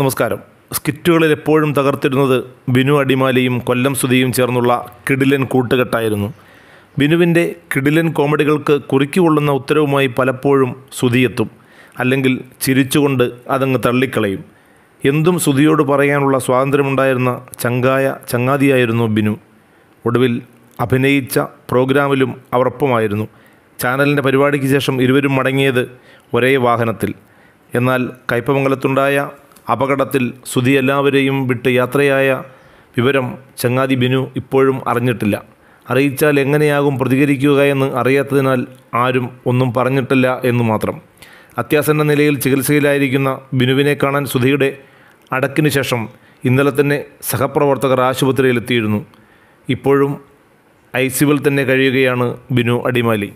നമസ്കാരം സ്കിറ്റുകളിൽ എപ്പോഴും തകർത്തിരുന്നത് ബിനു അടിമാലിയും കൊല്ലം സുധിയും ചേർന്നുള്ള കിഡിലൻ കൂട്ടുകെട്ടായിരുന്നു ബിനുവിൻ്റെ കിഡിലൻ കോമഡികൾക്ക് കുറുക്കിക്കൊള്ളുന്ന ഉത്തരവുമായി പലപ്പോഴും സുധിയെത്തും അല്ലെങ്കിൽ ചിരിച്ചുകൊണ്ട് അതങ്ങ് തള്ളിക്കളയും എന്തും സുധിയോട് പറയാനുള്ള സ്വാതന്ത്ര്യമുണ്ടായിരുന്ന ചങ്കായ ചങ്ങാതിയായിരുന്നു ബിനു ഒടുവിൽ അഭിനയിച്ച പ്രോഗ്രാമിലും അവർപ്പമായിരുന്നു ചാനലിൻ്റെ പരിപാടിക്ക് ശേഷം ഇരുവരും മടങ്ങിയത് ഒരേ വാഹനത്തിൽ എന്നാൽ കയ്പമംഗലത്തുണ്ടായ അപകടത്തിൽ സുധി എല്ലാവരെയും വിട്ട് യാത്രയായ വിവരം ചങ്ങാതി ബിനു ഇപ്പോഴും അറിഞ്ഞിട്ടില്ല അറിയിച്ചാൽ എങ്ങനെയാകും പ്രതികരിക്കുക എന്ന് അറിയാത്തതിനാൽ ആരും ഒന്നും പറഞ്ഞിട്ടില്ല എന്ന് മാത്രം അത്യാസന്ന നിലയിൽ ചികിത്സയിലായിരിക്കുന്ന ബിനുവിനെ കാണാൻ സുധിയുടെ അടക്കിന് ശേഷം ഇന്നലെ തന്നെ സഹപ്രവർത്തകർ ആശുപത്രിയിലെത്തിയിരുന്നു ഇപ്പോഴും ഐ സിവിൽ തന്നെ കഴിയുകയാണ് ബിനു അടിമാലി